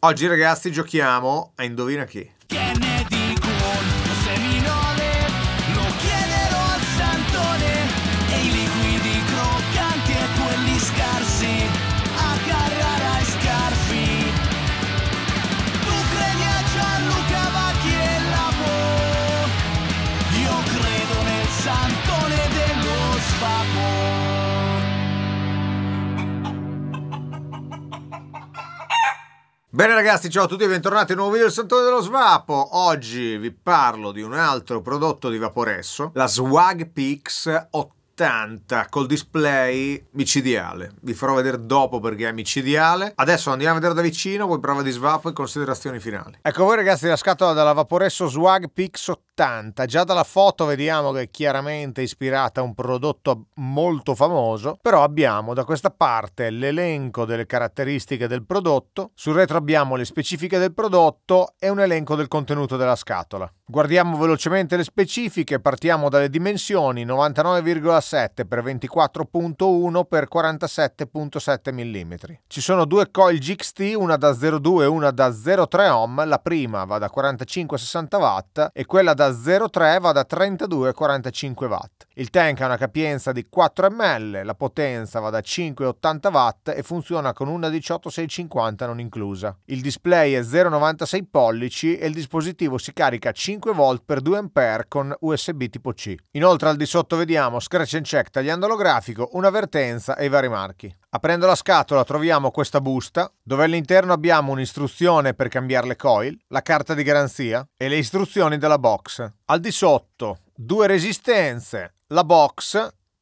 Oggi ragazzi giochiamo a indovina chi. Bene ragazzi, ciao a tutti e bentornati in un nuovo video del Santone dello Svapo. Oggi vi parlo di un altro prodotto di Vaporesso, la Swag Pix 8 80 col display micidiale. Vi farò vedere dopo perché è micidiale. Adesso andiamo a vedere da vicino, poi prova di svapo e considerazioni finali. Ecco voi ragazzi la scatola della Vaporesso Swag Pix 80. Già dalla foto vediamo che è chiaramente ispirata a un prodotto molto famoso, però abbiamo da questa parte l'elenco delle caratteristiche del prodotto, sul retro abbiamo le specifiche del prodotto e un elenco del contenuto della scatola. Guardiamo velocemente le specifiche, partiamo dalle dimensioni 99,6 47 x 24.1 per 47.7 mm. Ci sono due coil GXT, una da 0,2 e una da 0,3 ohm, la prima va da 45 a 60 watt e quella da 0,3 va da 32 a 45 watt. Il tank ha una capienza di 4 ml, la potenza va da 5,80 watt e funziona con una 18650 non inclusa. Il display è 0,96 pollici e il dispositivo si carica 5 volt per 2 A con USB tipo C. Inoltre al di sotto vediamo scratch Vision Check tagliando lo grafico, un'avvertenza e i vari marchi. Aprendo la scatola troviamo questa busta, dove all'interno abbiamo un'istruzione per cambiare le coil, la carta di garanzia e le istruzioni della box. Al di sotto due resistenze, la box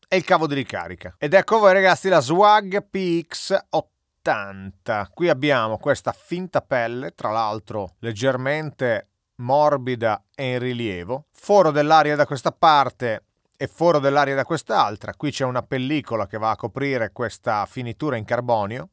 e il cavo di ricarica. Ed ecco a voi ragazzi la Swag px 80 Qui abbiamo questa finta pelle, tra l'altro leggermente morbida e in rilievo, foro dell'aria da questa parte e foro dell'aria da quest'altra. Qui c'è una pellicola che va a coprire questa finitura in carbonio.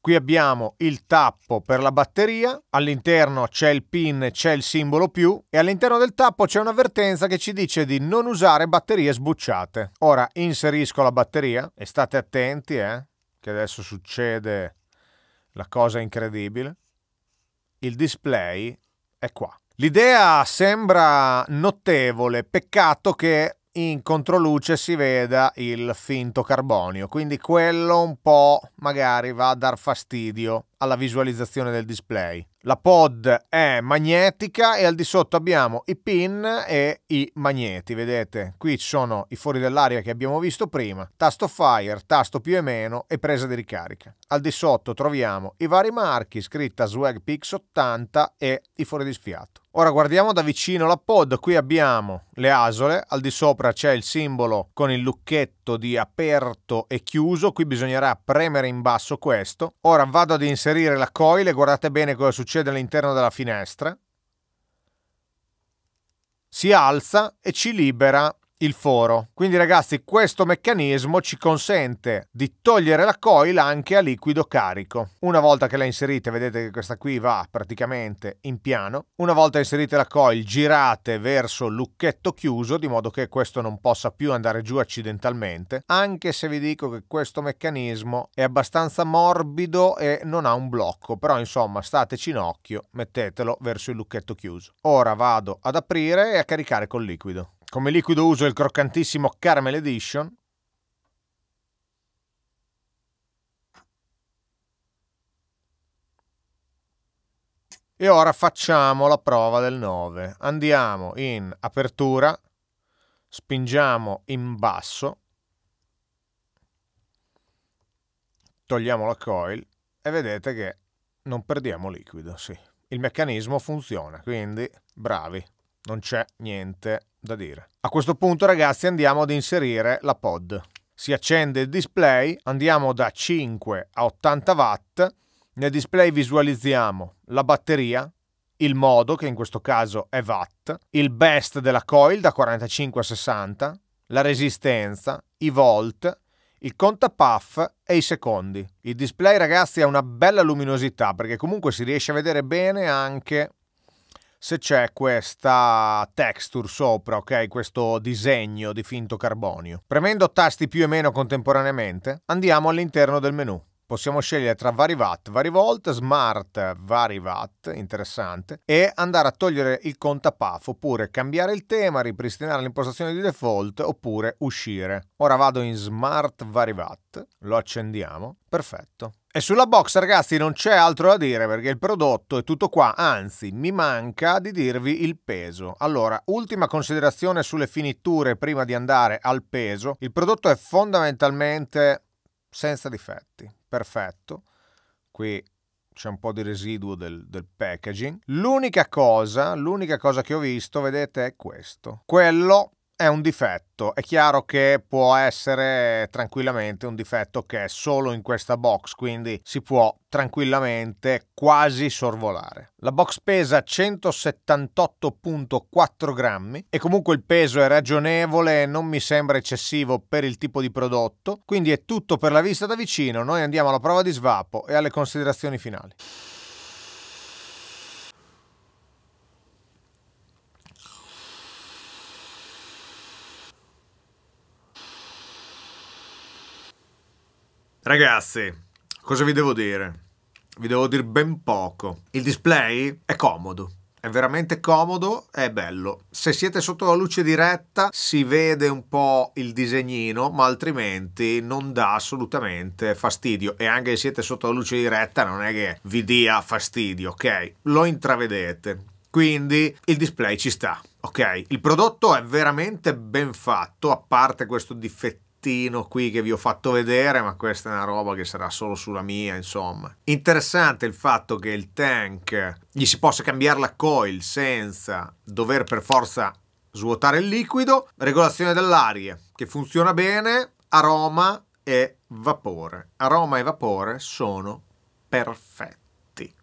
Qui abbiamo il tappo per la batteria, all'interno c'è il pin, c'è il simbolo più e all'interno del tappo c'è un'avvertenza che ci dice di non usare batterie sbucciate. Ora inserisco la batteria e state attenti eh, che adesso succede la cosa incredibile. Il display è qua. L'idea sembra notevole, peccato che in controluce si veda il finto carbonio, quindi quello un po' magari va a dar fastidio alla visualizzazione del display. La pod è magnetica e al di sotto abbiamo i pin e i magneti, vedete? Qui ci sono i fori dell'aria che abbiamo visto prima, tasto fire, tasto più e meno e presa di ricarica. Al di sotto troviamo i vari marchi, scritta Swag Pix 80 e i fori di sfiato. Ora guardiamo da vicino la pod, qui abbiamo le asole, al di sopra c'è il simbolo con il lucchetto tasto di aperto e chiuso, qui bisognerà premere in basso questo. Ora vado ad inserire la coil e guardate bene cosa succede all'interno della finestra. Si alza e ci libera il foro. Quindi ragazzi questo meccanismo ci consente di togliere la coil anche a liquido carico. Una volta che la inserite vedete che questa qui va praticamente in piano. Una volta inserite la coil girate verso il lucchetto chiuso di modo che questo non possa più andare giù accidentalmente anche se vi dico che questo meccanismo è abbastanza morbido e non ha un blocco però insomma stateci in occhio mettetelo verso il lucchetto chiuso. Ora vado ad aprire e a caricare col liquido. Come liquido uso il croccantissimo Caramel Edition. E ora facciamo la prova del 9. Andiamo in apertura, spingiamo in basso, togliamo la coil e vedete che non perdiamo liquido, sì. Il meccanismo funziona, quindi bravi, non c'è niente da dire. A questo punto ragazzi andiamo ad inserire la pod. Si accende il display, andiamo da 5 a 80 watt, nel display visualizziamo la batteria, il modo che in questo caso è watt, il best della coil da 45 a 60, la resistenza, i volt, il contapuff e i secondi. Il display ragazzi ha una bella luminosità perché comunque si riesce a vedere bene anche se c'è questa texture sopra, ok? Questo disegno di finto carbonio. Premendo tasti più e meno contemporaneamente, andiamo all'interno del menu. Possiamo scegliere tra vari watt, vari volt, smart, vari watt, interessante, e andare a togliere il ContaPath, oppure cambiare il tema, ripristinare l'impostazione di default, oppure uscire. Ora vado in smart vari watt, lo accendiamo, perfetto. E sulla box ragazzi non c'è altro da dire perché il prodotto è tutto qua, anzi mi manca di dirvi il peso. Allora, ultima considerazione sulle finiture prima di andare al peso. Il prodotto è fondamentalmente senza difetti, perfetto. Qui c'è un po' di residuo del, del packaging. L'unica cosa, l'unica cosa che ho visto, vedete, è questo. Quello è un difetto. È chiaro che può essere tranquillamente un difetto che è solo in questa box, quindi si può tranquillamente quasi sorvolare. La box pesa 178.4 grammi e comunque il peso è ragionevole, non mi sembra eccessivo per il tipo di prodotto, quindi è tutto per la vista da vicino. Noi andiamo alla prova di svapo e alle considerazioni finali. Ragazzi, cosa vi devo dire? Vi devo dire ben poco. Il display è comodo. È veramente comodo, è bello. Se siete sotto la luce diretta si vede un po' il disegnino, ma altrimenti non dà assolutamente fastidio. E anche se siete sotto la luce diretta non è che vi dia fastidio, ok? Lo intravedete. Quindi il display ci sta, ok? Il prodotto è veramente ben fatto, a parte questo difetto piattino qui che vi ho fatto vedere, ma questa è una roba che sarà solo sulla mia, insomma. Interessante il fatto che il tank gli si possa cambiare la coil senza dover per forza svuotare il liquido, regolazione dell'aria che funziona bene, aroma e vapore. Aroma e vapore sono perfetti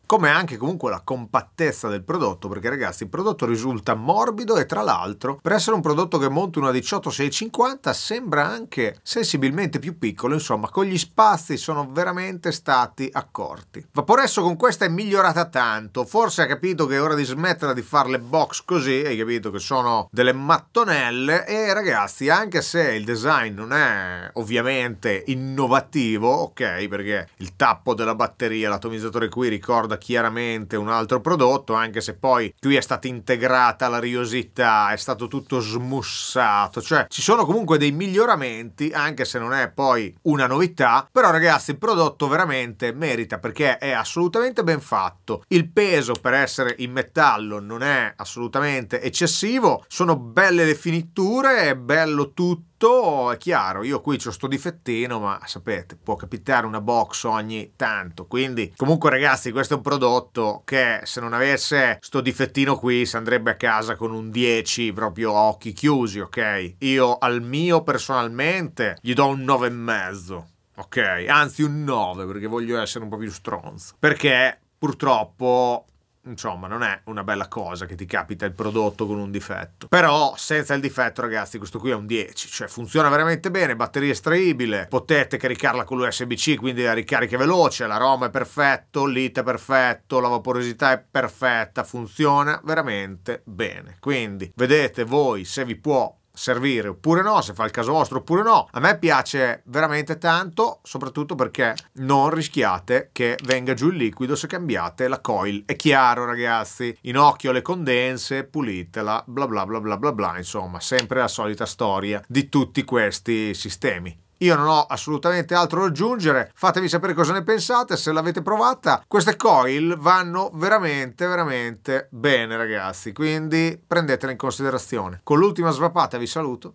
come anche comunque la compattezza del prodotto, perché ragazzi il prodotto risulta morbido e tra l'altro per essere un prodotto che monta una 18650 sembra anche sensibilmente più piccolo, insomma con gli spazi sono veramente stati accorti. Vaporesso con questa è migliorata tanto, forse ha capito che è ora di smettere di fare le box così, hai capito che sono delle mattonelle e ragazzi anche se il design non è ovviamente innovativo, ok, perché il tappo della batteria, l'atomizzatore qui ricorda chiaramente un altro prodotto, anche se poi qui è stata integrata la riosità, è stato tutto smussato, cioè ci sono comunque dei miglioramenti, anche se non è poi una novità, però ragazzi il prodotto veramente merita perché è assolutamente ben fatto, il peso per essere in metallo non è assolutamente eccessivo, sono belle le finiture, è bello tutto, tutto è chiaro, io qui c'ho sto difettino, ma sapete, può capitare una box ogni tanto, quindi comunque ragazzi questo è un prodotto che se non avesse sto difettino qui si andrebbe a casa con un 10 proprio a occhi chiusi, ok? Io al mio personalmente gli do un 9,5. Ok, anzi un 9 perché voglio essere un po' più stronzo. Perché purtroppo insomma, non è una bella cosa che ti capita il prodotto con un difetto. Però senza il difetto, ragazzi, questo qui è un 10, cioè funziona veramente bene, batteria estraibile, potete caricarla con l'USB-C, quindi la ricarica è veloce, l'aroma è perfetto, l'ite è perfetto, la vaporosità è perfetta, funziona veramente bene. Quindi vedete voi se vi può servire oppure no, se fa il caso vostro oppure no. A me piace veramente tanto, soprattutto perché non rischiate che venga giù il liquido se cambiate la coil. È chiaro ragazzi, in occhio le condense, pulitela, bla bla bla bla bla bla, insomma, sempre la solita storia di tutti questi sistemi. Io non ho assolutamente altro da aggiungere, fatemi sapere cosa ne pensate, se l'avete provata. Queste coil vanno veramente, veramente bene ragazzi, quindi prendetele in considerazione. Con l'ultima svapata vi saluto.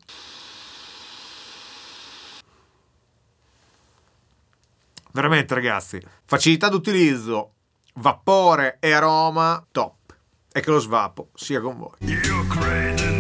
Veramente ragazzi, facilità d'utilizzo, vapore e aroma top. E che lo svapo sia con voi.